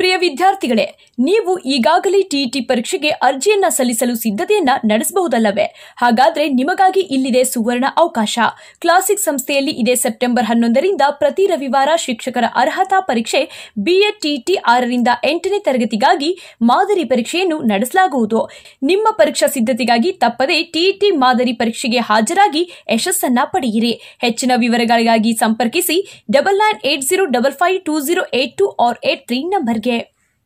ಪ್ರಿಯ ವಿದ್ಯಾರ್ಥಿಗಳೇ ನೀವು ಈಗಾಗಲೇ ಟಿಇಟಿ ಪರೀಕ್ಷೆಗೆ ಅರ್ಜಿಯನ್ನ ಸಲ್ಲಿಸಲು ಸಿದ್ಧತೆಯನ್ನ ನಡೆಸಬಹುದಲ್ಲವೇ ಹಾಗಾದ್ರೆ ನಿಮಗಾಗಿ ಇಲ್ಲಿದೆ ಸುವರ್ಣ ಅವಕಾಶ ಕ್ಲಾಸಿಕ್ ಸಂಸ್ಥೆಯಲ್ಲಿ ಇದೆ ಸೆಪ್ಟೆಂಬರ್ ಹನ್ನೊಂದರಿಂದ ಪ್ರತಿ ರವಿವಾರ ಶಿಕ್ಷಕರ ಅರ್ಹತಾ ಪರೀಕ್ಷೆ ಬಿಎಡ್ ಟಿಇಟಿ ಆರರಿಂದ ಎಂಟನೇ ತರಗತಿಗಾಗಿ ಮಾದರಿ ಪರೀಕ್ಷೆಯನ್ನು ನಡೆಸಲಾಗುವುದು ನಿಮ್ಮ ಪರೀಕ್ಷಾ ಸಿದ್ಧತೆಗಾಗಿ ತಪ್ಪದೇ ಟಿಇಟಿ ಮಾದರಿ ಪರೀಕ್ಷೆಗೆ ಹಾಜರಾಗಿ ಯಶಸ್ಸನ್ನ ಪಡೆಯಿರಿ ಹೆಚ್ಚಿನ ವಿವರಗಳಿಗಾಗಿ ಸಂಪರ್ಕಿಸಿ double nine eight zero double five two zero eight two or eight three ನಂಬರ್ಗೆ